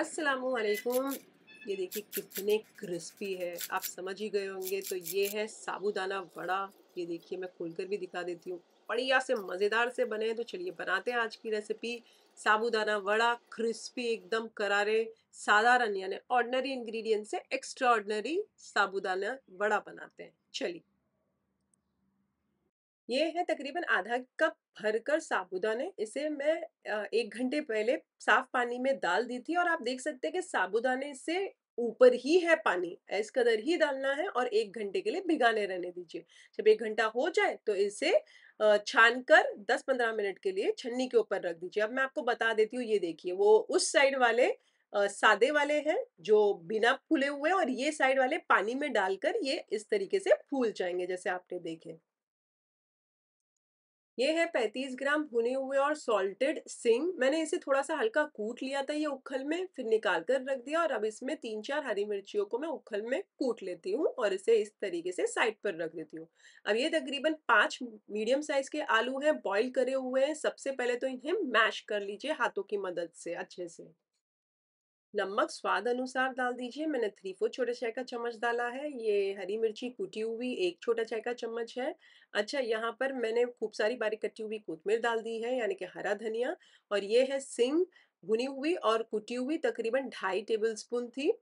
असलकुम ये देखिए कितने क्रिस्पी है आप समझ ही गए होंगे तो ये है साबूदाना बड़ा ये देखिए मैं खुलकर भी दिखा देती हूँ बढ़िया से मज़ेदार से बने तो चलिए बनाते हैं आज की रेसिपी साबूदाना वड़ा क्रिस्पी एकदम करारे साधारण यानी ऑर्डनरी इंग्रेडिएंट से एक्स्ट्रा ऑर्डनरी साबूदाना वड़ा बनाते हैं चलिए ये है तकरीबन आधा कप भरकर साबुदाने इसे मैं एक घंटे पहले साफ पानी में डाल दी थी और आप देख सकते हैं कि साबुदाने से ऊपर ही है पानी इस कदर ही डालना है और एक घंटे के लिए भिगाने रहने दीजिए जब एक घंटा हो जाए तो इसे छान कर दस पंद्रह मिनट के लिए छन्नी के ऊपर रख दीजिए अब मैं आपको बता देती हूँ ये देखिए वो उस साइड वाले सादे वाले हैं जो बिना फूले हुए और ये साइड वाले पानी में डालकर ये इस तरीके से फूल जाएंगे जैसे आपने देखे ये है पैंतीस ग्राम भुने हुए और सॉल्टेड सिंग मैंने इसे थोड़ा सा हल्का कूट लिया था ये उखल में फिर निकाल कर रख दिया और अब इसमें तीन चार हरी मिर्चियों को मैं उखल में कूट लेती हूँ और इसे इस तरीके से साइड पर रख देती हूँ अब ये तकरीबन पांच मीडियम साइज के आलू हैं बॉईल करे हुए हैं सबसे पहले तो इन्हें मैश कर लीजिए हाथों की मदद से अच्छे से नमक स्वाद अनुसार डाल दीजिए मैंने थ्री फोर छोटे चाय का चम्मच डाला है ये हरी मिर्ची कूटी हुई एक छोटा चाय का चम्मच है अच्छा यहाँ पर मैंने खूब सारी बारीक कटी हुई कोतमीर डाल दी है यानी कि हरा धनिया और ये है सिंग भुनी हुई और कुटी हुई तकरीबन ढाई टेबल स्पून थी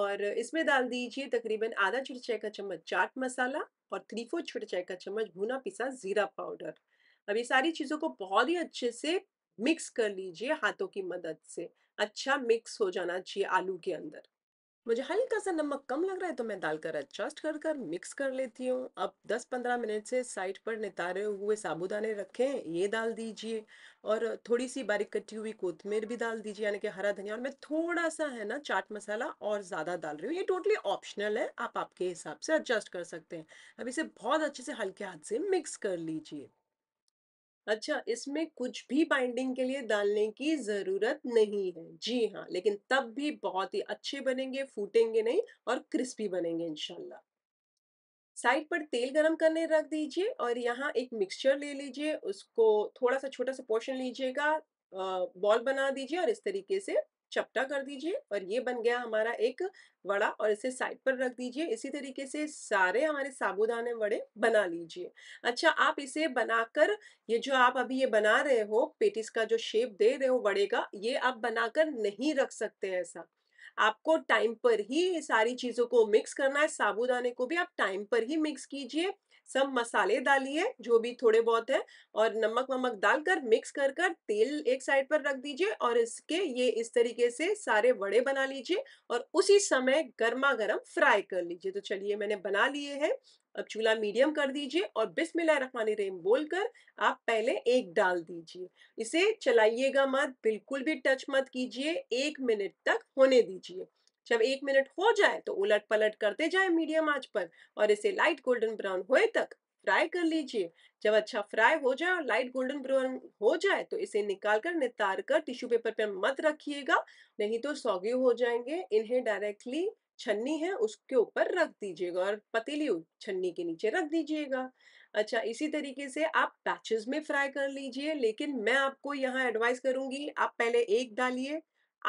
और इसमें डाल दीजिए तकरीबन आधा छोटे चाय का चम्मच चाट मसाला और थ्री फोर छोटे चाय का चम्मच भुना पिसा ज़ीरा पाउडर अब ये सारी चीज़ों को बहुत ही अच्छे से मिक्स कर लीजिए हाथों की मदद से अच्छा मिक्स हो जाना चाहिए आलू के अंदर मुझे हल्का सा नमक कम लग रहा है तो मैं डालकर एडजस्ट कर कर मिक्स कर लेती हूँ अब 10-15 मिनट से साइड पर नितारे हुए साबुदाने रखें ये डाल दीजिए और थोड़ी सी बारीक कटी हुई कोथमीर भी डाल दीजिए यानी कि हरा धनिया और मैं थोड़ा सा है ना चाट मसाला और ज़्यादा डाल रही हूँ ये टोटली ऑप्शनल है आप आपके हिसाब से एडजस्ट कर सकते हैं अब इसे बहुत अच्छे से हल्के हाथ से मिक्स कर लीजिए अच्छा इसमें कुछ भी बाइंडिंग के लिए डालने की ज़रूरत नहीं है जी हाँ लेकिन तब भी बहुत ही अच्छे बनेंगे फूटेंगे नहीं और क्रिस्पी बनेंगे इनशाला साइड पर तेल गरम करने रख दीजिए और यहाँ एक मिक्सचर ले लीजिए उसको थोड़ा सा छोटा सा पोर्शन लीजिएगा बॉल बना दीजिए और इस तरीके से चपटा कर दीजिए और ये बन गया हमारा एक वड़ा और इसे साइड पर रख दीजिए इसी तरीके से सारे हमारे साबुदाने वड़े बना लीजिए अच्छा आप इसे बनाकर ये जो आप अभी ये बना रहे हो पेटिस का जो शेप दे रहे हो वड़े का ये आप बनाकर नहीं रख सकते ऐसा आपको टाइम पर ही सारी चीज़ों को मिक्स करना है साबुदाने को भी आप टाइम पर ही मिक्स कीजिए सब मसाले डालिए जो भी थोड़े बहुत है और नमक वमक डालकर मिक्स कर कर तेल एक साइड पर रख दीजिए और इसके ये इस तरीके से सारे वड़े बना लीजिए और उसी समय गर्मा गर्म फ्राई कर लीजिए तो चलिए मैंने बना लिए हैं अब चूल्हा मीडियम कर दीजिए और बिस्मिल्लाह रहमान रहीम बोलकर आप पहले एक डाल दीजिए इसे चलाइएगा मत बिल्कुल भी टच मत कीजिए एक मिनट तक होने दीजिए जब एक मिनट हो जाए तो उलट पलट करते जाए मीडियम आंच पर और इसे लाइट गोल्डन ब्राउन होए तक फ्राई कर लीजिए जब अच्छा फ्राई हो जाए और लाइट गोल्डन ब्राउन हो जाए तो इसे निकाल कर नितार कर टिश्यू पेपर पर मत रखिएगा नहीं तो सौगे हो जाएंगे इन्हें डायरेक्टली छन्नी है उसके ऊपर रख दीजिएगा और पतीली छन्नी के नीचे रख दीजिएगा अच्छा इसी तरीके से आप पैचेस में फ्राई कर लीजिए लेकिन मैं आपको यहाँ एडवाइस करूंगी आप पहले एक डालिए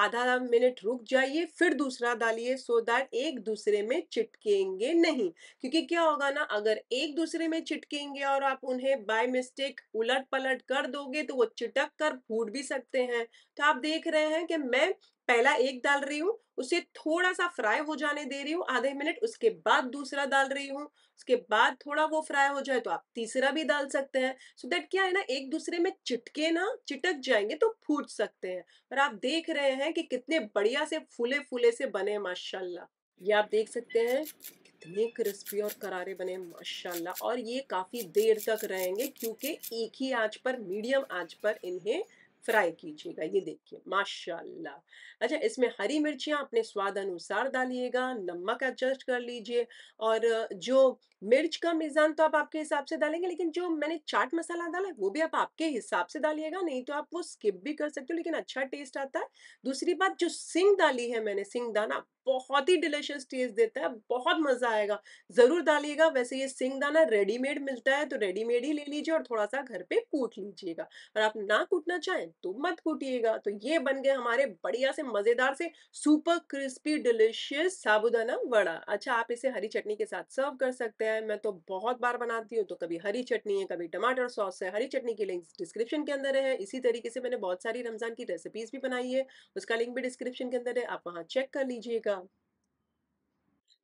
आधा मिनट रुक जाइए फिर दूसरा डालिए सो दैट एक दूसरे में चिटकेंगे नहीं क्योंकि क्या होगा ना अगर एक दूसरे में चिटकेंगे और आप उन्हें बाय मिस्टेक उलट पलट कर दोगे तो वो चिटक कर फूट भी सकते हैं तो आप देख रहे हैं कि मैं पहला एक डाल रही हूँ उसे थोड़ा सा फ्राई हो जाने दे रही हूँ आधे मिनट उसके बाद दूसरा डाल रही हूँ उसके बाद थोड़ा वो फ्राई हो जाए तो आप तीसरा भी डाल सकते हैं सो so दैट क्या है ना एक दूसरे में चिटके ना चिटक जाएंगे तो फूट सकते हैं और आप देख रहे हैं कि कितने बढ़िया से फूले फूले से बने माशाला ये आप देख सकते हैं कितने क्रिस्पी और करारे बने माशाला और ये काफ़ी देर तक रहेंगे क्योंकि एक ही आँच पर मीडियम आँच पर इन्हें फ्राई कीजिएगा ये देखिए माशाल्लाह अच्छा इसमें हरी मिर्चियाँ अपने स्वाद अनुसार डालिएगा नमक एडजस्ट कर लीजिए और जो मिर्च का मिज़ान तो आप आपके हिसाब से डालेंगे लेकिन जो मैंने चाट मसाला डाला है वो भी आप आपके हिसाब से डालिएगा नहीं तो आप वो स्किप भी कर सकते हो लेकिन अच्छा टेस्ट आता है दूसरी बात जो सिंग डाली है मैंने सिंग दाना बहुत ही डिलीशियस टेस्ट देता है बहुत मज़ा आएगा ज़रूर डालिएगा वैसे ये सिंग दाना रेडीमेड मिलता है तो रेडीमेड ही ले लीजिए और थोड़ा सा घर पे कूट लीजिएगा और आप ना कूटना चाहें तो मत कूटिएगा तो ये बन गए हमारे बढ़िया से मजेदार से super crispy delicious sabudana vada अच्छा आप इसे हरी चटनी के साथ सर्व कर सकते हैं मैं तो बहुत बार बनाती हूँ तो कभी हरी चटनी है कभी टमाटर सॉस है हरी चटनी की लिंक डिस्क्रिप्शन के अंदर है इसी तरीके से मैंने बहुत सारी रमजान की रेसिपीज भी बनाई है उसका लिंक भी डिस्क्रिप्शन के अंदर है आप वहाँ चेक कर लीजिएगा